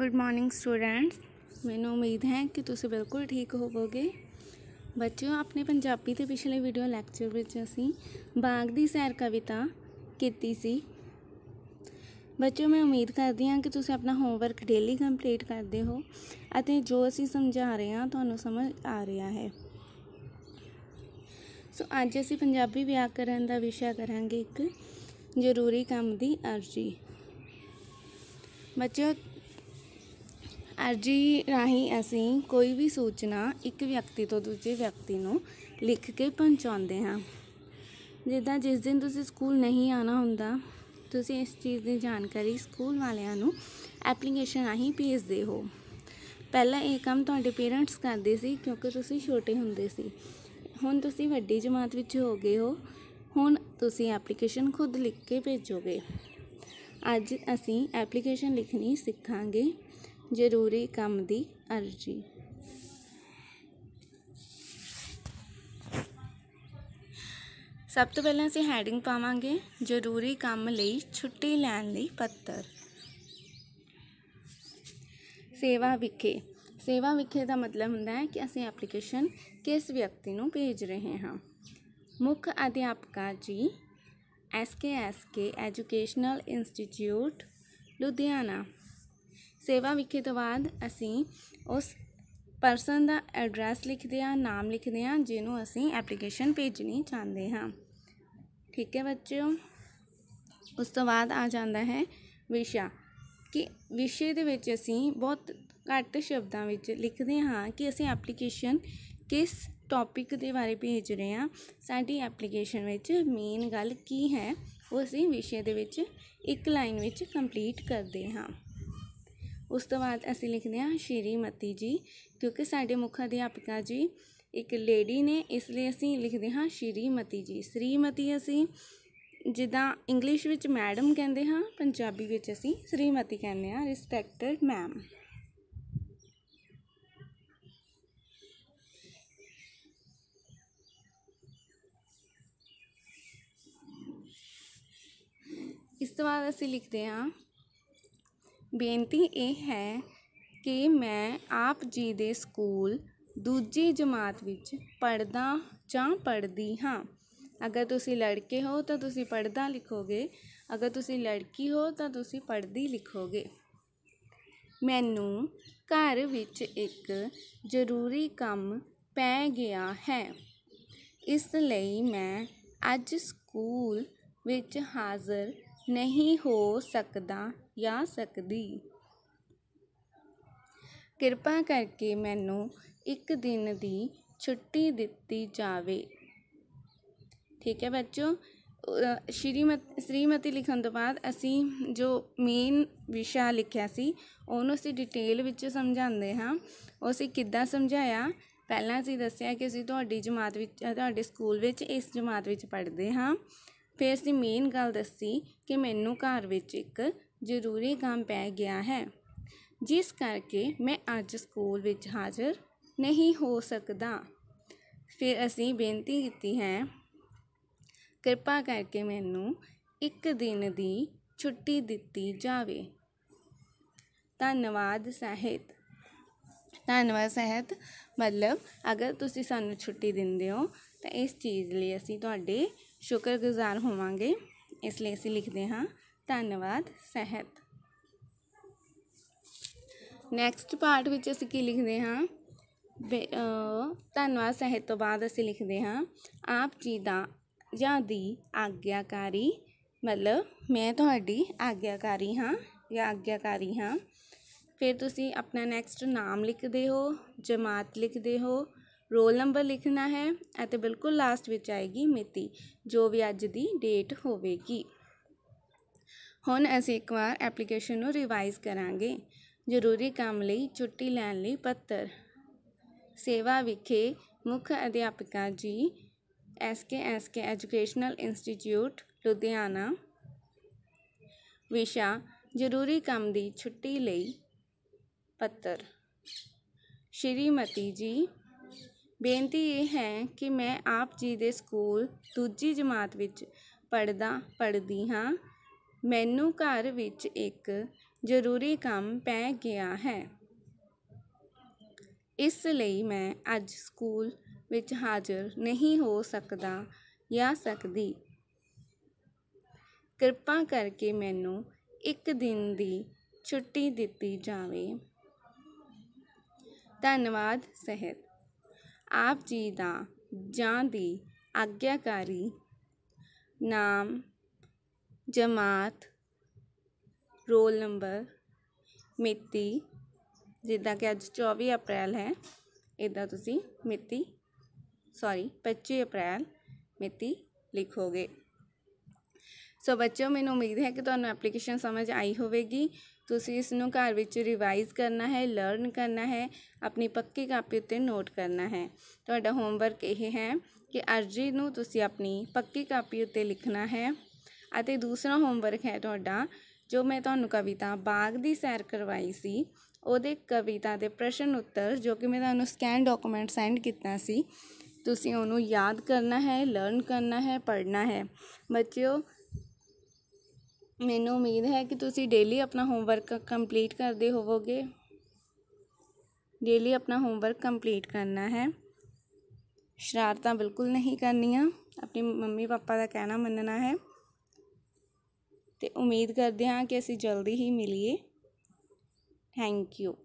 good morning students ਮੈਨੂੰ ਉਮੀਦ ਹੈ ਕਿ ਤੁਸੀਂ ਬਿਲਕੁਲ ਠੀਕ ਹੋਵੋਗੇ ਬੱਚਿਓ ਆਪਣੇ ਪੰਜਾਬੀ ਦੇ ਪਿਛਲੇ ਵੀਡੀਓ ਲੈਕਚਰ ਵਿੱਚ ਅਸੀਂ ਬਾਗ ਦੀ ਸੈਰ ਕਵਿਤਾ ਕੀਤੀ ਸੀ ਬੱਚਿਓ ਮੈਂ ਉਮੀਦ ਕਰਦੀ ਹਾਂ ਕਿ ਤੁਸੀਂ ਆਪਣਾ ਹੋਮਵਰਕ ਡੇਲੀ ਕੰਪਲੀਟ ਕਰਦੇ ਹੋ ਅਤੇ ਜੋ ਅਸੀਂ ਸਮਝਾ ਰਹੇ ਹਾਂ ਤੁਹਾਨੂੰ ਸਮਝ ਆ ਰਿਹਾ ਹੈ ਸੋ ਅੱਜ ਅਸੀਂ ਪੰਜਾਬੀ ਵਿਆਕਰਨ ਦਾ ਵਿਸ਼ਾ ਕਰਾਂਗੇ ਇੱਕ ਜ਼ਰੂਰੀ ਕੰਮ ਦੀ ਅਰਜ਼ੀ ਬੱਚਿਓ ਅਰਜੀ ਰਾਹੀਂ ਅਸੀਂ ਕੋਈ ਵੀ ਸੂਚਨਾ ਇੱਕ ਵਿਅਕਤੀ ਤੋਂ ਦੂਜੇ ਵਿਅਕਤੀ ਨੂੰ ਲਿਖ ਕੇ ਪਹੁੰਚਾਉਂਦੇ ਹਾਂ ਜਿੱਦਾਂ ਜਿਸ ਦਿਨ ਤੁਸੀਂ ਸਕੂਲ ਨਹੀਂ ਆਣਾ ਹੁੰਦਾ ਤੁਸੀਂ ਇਸ ਚੀਜ਼ ਦੀ ਜਾਣਕਾਰੀ ਸਕੂਲ ਵਾਲਿਆਂ ਨੂੰ ਐਪਲੀਕੇਸ਼ਨ ਰਾਹੀਂ ਭੇਜਦੇ ਹੋ ਪਹਿਲਾਂ ਇਹ ਕੰਮ ਤੁਹਾਡੇ ਪੇਰੈਂਟਸ ਕਰਦੇ ਸੀ ਕਿਉਂਕਿ ਤੁਸੀਂ ਛੋਟੇ ਹੁੰਦੇ ਸੀ ਹੁਣ ਤੁਸੀਂ ਵੱਡੀ ਜਮਾਤ ਵਿੱਚ ਹੋ ਗਏ ਹੋ ਹੁਣ ਤੁਸੀਂ ਐਪਲੀਕੇਸ਼ਨ ਖੁਦ ਲਿਖ ਕੇ ਭੇਜੋਗੇ ਅੱਜ ਅਸੀਂ ਐਪਲੀਕੇਸ਼ਨ ਲਿਖਣੀ ਸਿੱਖਾਂਗੇ ਜ਼ਰੂਰੀ ਕੰਮ ਦੀ ਅਰਜ਼ੀ ਸਭ ਤੋਂ ਪਹਿਲਾਂ ਅਸੀਂ ਹੈਡਿੰਗ ਪਾਵਾਂਗੇ ਜ਼ਰੂਰੀ ਕੰਮ ਲਈ ਛੁੱਟੀ ਲੈਣ ਲਈ ਪੱਤਰ ਸੇਵਾ ਵਿਖੇ ਸੇਵਾ ਵਿਖੇ ਦਾ ਮਤਲਬ ਹੁੰਦਾ ਹੈ ਕਿ ਅਸੀਂ ਐਪਲੀਕੇਸ਼ਨ ਕਿਸ ਵਿਅਕਤੀ ਨੂੰ ਭੇਜ ਰਹੇ ਹਾਂ ਮੁੱਖ ਅਧਿਆਪਕਾ ji S K S K educational institute Ludhiana ਸੇਵਾ ਵਿਖੇ ਤੋਂ ਬਾਅਦ ਅਸੀਂ ਉਸ ਪਰਸਨ ਦਾ ਐਡਰੈਸ ਲਿਖਦੇ ਹਾਂ ਨਾਮ ਲਿਖਦੇ ਹਾਂ ਜਿਹਨੂੰ ਅਸੀਂ ਐਪਲੀਕੇਸ਼ਨ ਭੇਜਣੀ ਚਾਹੁੰਦੇ ਹਾਂ ਠੀਕ ਹੈ ਬੱਚਿਓ ਉਸ ਤੋਂ ਬਾਅਦ ਆ ਜਾਂਦਾ ਹੈ ਵਿਸ਼ਾ ਕਿ ਵਿਸ਼ੇ ਦੇ ਵਿੱਚ ਅਸੀਂ ਬਹੁਤ ਘੱਟ ਸ਼ਬਦਾਂ ਵਿੱਚ ਲਿਖਦੇ ਹਾਂ ਕਿ ਅਸੀਂ ਐਪਲੀਕੇਸ਼ਨ ਕਿਸ ਟੌਪਿਕ ਦੇ ਬਾਰੇ ਭੇਜ ਰਹੇ ਹਾਂ ਸਾਡੀ ਐਪਲੀਕੇਸ਼ਨ ਵਿੱਚ ਮੇਨ ਗੱਲ ਕੀ ਹੈ ਉਹ ਅਸੀਂ ਵਿਸ਼ੇ ਦੇ ਵਿੱਚ ਇੱਕ ਲਾਈਨ ਵਿੱਚ ਕੰਪਲੀਟ ਕਰਦੇ ਹਾਂ ਉਸ ਤੋਂ ਬਾਅਦ ਅਸੀਂ ਲਿਖਦੇ ਹਾਂ ਸ਼੍ਰੀਮਤੀ ਜੀ ਕਿਉਂਕਿ ਸਾਡੇ ਮੁੱਖ ਅਧਿਆਪਕਾ ਜੀ ਇੱਕ ਲੇਡੀ ਨੇ ਇਸ ਲਈ ਅਸੀਂ ਲਿਖਦੇ ਹਾਂ ਸ਼੍ਰੀਮਤੀ ਜੀ ਸ਼੍ਰੀਮਤੀ ਅਸੀਂ ਜਿੱਦਾਂ ਇੰਗਲਿਸ਼ ਵਿੱਚ ਮੈਡਮ ਕਹਿੰਦੇ ਹਾਂ ਪੰਜਾਬੀ ਵਿੱਚ ਅਸੀਂ ਸ਼੍ਰੀਮਤੀ ਕਹਿੰਦੇ ਹਾਂ ਰਿਸਪੈਕਟਡ ਮੈਮ ਇਸ ਤੋਂ ਬਾਅਦ ਅਸੀਂ ਲਿਖਦੇ ਹਾਂ ਬੇਨਤੀ ਇਹ ਹੈ ਕਿ ਮੈਂ ਆਪ ਜੀ ਦੇ ਸਕੂਲ ਦੂਜੀ ਜਮਾਤ ਵਿੱਚ ਪੜਦਾ ਜਾਂ ਪੜਦੀ ਹਾਂ ਅਗਰ ਤੁਸੀਂ ਲੜਕੇ ਹੋ ਤਾਂ ਤੁਸੀਂ ਪੜਦਾ ਲਿਖੋਗੇ ਅਗਰ ਤੁਸੀਂ ਲੜਕੀ ਹੋ ਤਾਂ ਤੁਸੀਂ ਪੜਦੀ ਲਿਖੋਗੇ ਮੈਨੂੰ ਘਰ ਵਿੱਚ ਇੱਕ ਜ਼ਰੂਰੀ ਕੰਮ ਪੈ ਗਿਆ ਹੈ ਇਸ ਲਈ ਮੈਂ ਅੱਜ ਸਕੂਲ ਵਿੱਚ ਹਾਜ਼ਰ ਨਹੀਂ ਹੋ ਸਕਦਾ ਜਾਂ ਸਕਦੀ ਕਿਰਪਾ ਕਰਕੇ ਮੈਨੂੰ ਇੱਕ ਦਿਨ ਦੀ ਛੁੱਟੀ ਦਿੱਤੀ ਜਾਵੇ ਠੀਕ ਹੈ ਬੱਚੋ ਸ਼੍ਰੀਮਤੀ ਸ਼੍ਰੀਮਤੀ ਲਿਖਣ ਤੋਂ ਬਾਅਦ ਅਸੀਂ ਜੋ ਮੇਨ ਵਿਸ਼ਾ ਲਿਖਿਆ ਸੀ ਉਹਨੂੰ ਅਸੀਂ ਡਿਟੇਲ ਵਿੱਚ ਸਮਝਾਉਂਦੇ ਹਾਂ ਉਹ ਅਸੀਂ ਕਿੱਦਾਂ ਸਮਝਾਇਆ ਪਹਿਲਾਂ ਅਸੀਂ ਦੱਸਿਆ ਕਿ ਅਸੀਂ ਤੁਹਾਡੀ ਜਮਾਤ ਵਿੱਚ ਤੁਹਾਡੇ ਸਕੂਲ ਵਿੱਚ ਇਸ ਜਮਾਤ ਵਿੱਚ ਪੜ੍ਹਦੇ ਹਾਂ ਫਿਰ ਮੇਨ ਗੱਲ ਦੱਸੀ ਕਿ ਮੈਨੂੰ ਘਰ ਵਿੱਚ ਇੱਕ ਜ਼ਰੂਰੀ ਕੰਮ ਪੈ ਗਿਆ ਹੈ ਜਿਸ ਕਰਕੇ ਮੈਂ ਅੱਜ ਸਕੂਲ ਵਿੱਚ ਹਾਜ਼ਰ ਨਹੀਂ ਹੋ ਸਕਦਾ ਫਿਰ ਅਸੀਂ ਬੇਨਤੀ ਕੀਤੀ ਹੈ ਕਿਰਪਾ ਕਰਕੇ ਮੈਨੂੰ ਇੱਕ ਦਿਨ ਦੀ ਛੁੱਟੀ ਦਿੱਤੀ ਜਾਵੇ ਧੰਨਵਾਦ ਸਹਿਤ ਧੰਨਵਾਦ ਸਹਿਤ ਮਤਲਬ ਅਗਰ ਤੁਸੀਂ ਸਾਨੂੰ ਛੁੱਟੀ ਦਿੰਦੇ ਹੋ ਤਾਂ ਇਸ ਚੀਜ਼ ਲਈ ਅਸੀਂ ਤੁਹਾਡੇ ਸ਼ੁਕਰਗੁਜ਼ਾਰ ਹੋਵਾਂਗੇ ਇਸ ਲਈ ਅਸੀਂ ਲਿਖਦੇ ਹਾਂ ਧੰਨਵਾਦ ਸਹਿਤ ਨੈਕਸਟ ਪਾਰਟ ਵਿੱਚ ਅਸੀਂ ਕੀ ਲਿਖਦੇ ਹਾਂ ਧੰਨਵਾਦ ਸਹਿਤ ਤੋਂ ਬਾਅਦ ਅਸੀਂ ਲਿਖਦੇ ਹਾਂ ਆਪ ਜੀ ਦਾ ਜਾਂ ਦੀ ਆਗਿਆਕਾਰੀ ਮਤਲਬ ਮੈਂ ਤੁਹਾਡੀ ਆਗਿਆਕਾਰੀ ਹਾਂ ਜਾਂ ਆਗਿਆਕਾਰੀ ਹਾਂ ਫਿਰ ਤੁਸੀਂ ਆਪਣਾ ਨੈਕਸਟ ਨਾਮ ਲਿਖਦੇ ਹੋ ਜਮਾਤ ਲਿਖਦੇ ਹੋ ਰੋਲ ਨੰਬਰ ਲਿਖਣਾ ਹੈ ਅਤੇ ਬਿਲਕੁਲ ਲਾਸਟ ਵਿੱਚ ਆਏਗੀ ਮਿਤੀ ਜੋ ਵੀ ਅੱਜ ਦੀ ਡੇਟ ਹੋਵੇਗੀ ਹੁਣ ਅਸੀਂ ਇੱਕ ਵਾਰ ਐਪਲੀਕੇਸ਼ਨ ਨੂੰ ਰਿਵਾਈਜ਼ ਕਰਾਂਗੇ ਜ਼ਰੂਰੀ ਕੰਮ ਲਈ ਛੁੱਟੀ ਲੈਣ ਲਈ ਪੱਤਰ ਸੇਵਾ ਵਿਖੇ ਮੁੱਖ ਅਧਿਆਪਕਾ ਜੀ ਐਸਕੇਐਸਕੇ ਐਜੂਕੇਸ਼ਨਲ ਇੰਸਟੀਚਿਊਟ ਲੁਧਿਆਣਾ ਵਿਸ਼ਾ ਜ਼ਰੂਰੀ ਕੰਮ ਦੀ ਛੁੱਟੀ ਲਈ ਪੱਤਰ ਸ਼੍ਰੀਮਤੀ ਜੀ ਬੇਨਤੀ ਇਹ ਹੈ ਕਿ ਮੈਂ ਆਪ ਜੀ ਦੇ ਸਕੂਲ ਦੂਜੀ ਜਮਾਤ ਵਿੱਚ ਪੜਦਾ ਪੜਦੀ ਹਾਂ ਮੈਨੂੰ ਘਰ ਵਿੱਚ ਇੱਕ ਜ਼ਰੂਰੀ ਕੰਮ ਪੈ ਗਿਆ ਹੈ ਇਸ ਲਈ ਮੈਂ ਅੱਜ ਸਕੂਲ ਵਿੱਚ ਹਾਜ਼ਰ ਨਹੀਂ ਹੋ ਸਕਦਾ ਜਾਂ ਸਕਦੀ ਕਿਰਪਾ ਕਰਕੇ ਮੈਨੂੰ ਇੱਕ ਦਿਨ ਦੀ ਛੁੱਟੀ ਦਿੱਤੀ ਜਾਵੇ ਧੰਨਵਾਦ ਸਹਿਤ ਆਪ ਜੀ ਦਾ ਜਾਂ ਦੀ ਆਗਿਆਕਾਰੀ ਨਾਮ ਜਮਾਤ ਰੋਲ ਨੰਬਰ ਮਿਤੀ ਜਿੱਦਾਂ ਕਿ ਅੱਜ 24 ਅਪ੍ਰੈਲ ਹੈ ਇਦਾਂ ਤੁਸੀਂ ਮਿਤੀ ਸੌਰੀ 25 ਅਪ੍ਰੈਲ ਮਿਤੀ ਲਿਖੋਗੇ ਸੋ ਬੱਚਿਓ ਮੈਨੂੰ ਉਮੀਦ ਹੈ ਕਿ ਤੁਹਾਨੂੰ ਐਪਲੀਕੇਸ਼ਨ ਸਮਝ ਆਈ ਹੋਵੇਗੀ ਤੁਸੀਂ ਇਸ ਨੂੰ ਘਰ ਵਿੱਚ ਰਿਵਾਈਜ਼ ਕਰਨਾ ਹੈ ਲਰਨ ਕਰਨਾ ਹੈ ਆਪਣੀ ਪੱਕੀ ਕਾਪੀ ਉੱਤੇ ਨੋਟ ਕਰਨਾ ਹੈ ਤੁਹਾਡਾ ਹੋਮਵਰਕ ਇਹ ਹੈ ਕਿ ਅਰਜੀ ਨੂੰ ਤੁਸੀਂ ਆਪਣੀ ਪੱਕੀ ਕਾਪੀ ਉੱਤੇ ਲਿਖਣਾ ਹੈ ਅਤੇ ਦੂਸਰਾ ਹੋਮਵਰਕ ਹੈ ਤੁਹਾਡਾ ਜੋ ਮੈਂ ਤੁਹਾਨੂੰ ਕਵਿਤਾ ਬਾਗ ਦੀ ਸੈਰ ਕਰਵਾਈ ਸੀ ਉਹਦੇ ਕਵਿਤਾ ਦੇ ਪ੍ਰਸ਼ਨ ਉੱਤਰ ਜੋ ਕਿ ਮੈਂ ਤੁਹਾਨੂੰ ਸਕੈਨ ਡਾਕੂਮੈਂਟ ਸੈਂਡ ਕੀਤਾ ਸੀ ਤੁਸੀਂ ਉਹਨੂੰ ਯਾਦ ਕਰਨਾ ਹੈ ਲਰਨ ਕਰਨਾ ਹੈ ਪੜ੍ਹਨਾ ਹੈ ਬੱਚਿਓ ਮੈਨੂੰ ਉਮੀਦ ਹੈ ਕਿ ਤੁਸੀਂ ਡੇਲੀ ਆਪਣਾ ਹੋਮਵਰਕ ਕੰਪਲੀਟ ਕਰਦੇ ਹੋਵੋਗੇ ਡੇਲੀ ਆਪਣਾ ਹੋਮਵਰਕ ਕੰਪਲੀਟ ਕਰਨਾ ਹੈ ਸ਼ਰਾਰਤਾਂ ਬਿਲਕੁਲ ਨਹੀਂ ਕਰਨੀਆਂ ਆਪਣੀ ਮੰਮੀ ਪਾਪਾ ਦਾ ਕਹਿਣਾ ਮੰਨਣਾ ਹੈ ਤੇ ਉਮੀਦ ਕਰਦੇ ਹਾਂ ਕਿ ਅਸੀਂ ਜਲਦੀ ਹੀ ਮਿਲੀਏ ਥੈਂਕ ਯੂ